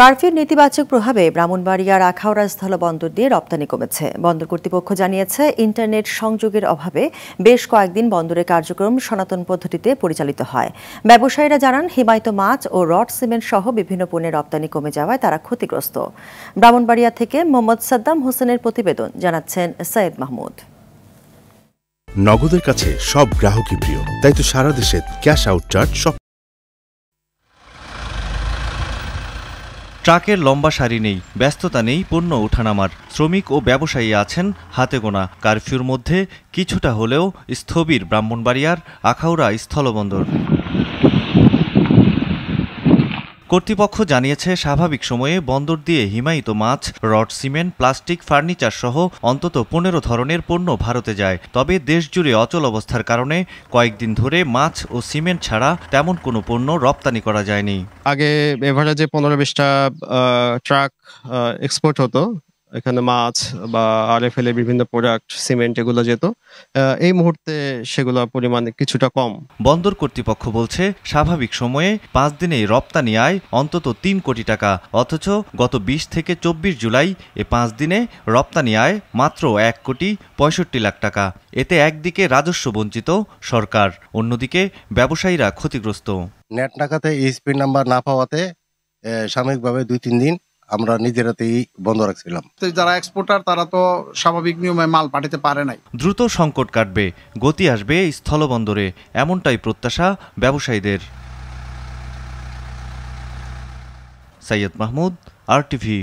কারফিউর নেতিবাচক প্রভাবে ব্রাহ্মণবাড়িয়ার আখাউড়া স্থলবন্দর দিয়ে রপ্তানি কমেছে বন্দর কর্তৃপক্ষ জানিয়েছে ইন্টারনেট সংযোগের অভাবে বেশ কয়েকদিন বন্দরের কার্যক্রম সনাতন পদ্ধতিতে পরিচালিত হয় ব্যবসায়ীরা জানান হিমায়িত মাছ ও রড সিমেন্ট সহ বিভিন্ন পণ্যের রপ্তানি কমে যাওয়ায় তারা ক্ষতিগ্রস্ত ব্রাহ্মণবাড়িয়া থেকে মোহাম্মদ সাদ্দাম হোসেনের প্রতিবেদন জানাচ্ছেন সৈয়দ মাহমুদ নগদের কাছে সব গ্রাহকই প্রিয় তাই তো সারা দেশে ক্যাশ আউট চার্জ সব ট্রাকের লম্বা সারি নেই ব্যস্ততা নেই পণ্য ওঠানামার শ্রমিক ও ব্যবসায়ী আছেন হাতে গোনা কারফিউর মধ্যে কিছুটা হলেও স্থবির ব্রাহ্মণবাড়িয়ার আখাউড়া স্থলবন্দর কর্তৃপক্ষ জানিয়েছে স্বাভাবিক সময়ে বন্দর দিয়ে হিমায়িত মাছ রড সিমেন্ট প্লাস্টিক ফার্নিচার সহ অন্তত পনেরো ধরনের পণ্য ভারতে যায় তবে দেশ জুড়ে অচল অবস্থার কারণে কয়েকদিন ধরে মাছ ও সিমেন্ট ছাড়া তেমন কোনো পণ্য রপ্তানি করা যায়নি আগে এভারেজে পনেরো বিশটা ট্রাক এক্সপোর্ট হতো এখানে মাছ বা আর ফেলে বিভিন্ন প্রোডাক্ট সিমেন্ট এগুলো যেত এই মুহূর্তে সেগুলোর পরিমাণে কিছুটা কম বন্দর কর্তৃপক্ষ বলছে স্বাভাবিক সময়ে পাঁচ দিনে রপ্তানি আয় অন্তত তিন কোটি টাকা অথচ গত বিশ থেকে চব্বিশ জুলাই এ পাঁচ দিনে রপ্তানি আয় মাত্র এক কোটি পঁয়ষট্টি লাখ টাকা এতে একদিকে রাজস্ব বঞ্চিত সরকার অন্যদিকে ব্যবসায়ীরা ক্ষতিগ্রস্ত নেট টাকাতে স্পিড নাম্বার না পাওয়াতে সাময়িকভাবে দুই তিন দিন আমরা নিজেরাতেই বন্ধ রাখছিলাম যারা এক্সপোর্টার তারা তো স্বাভাবিক নিয়মে মাল পাঠাতে পারে নাই দ্রুত সংকট কাটবে গতি আসবে স্থলবন্দরে এমনটাই প্রত্যাশা ব্যবসায়ীদের সৈয়দ মাহমুদ আর টিভি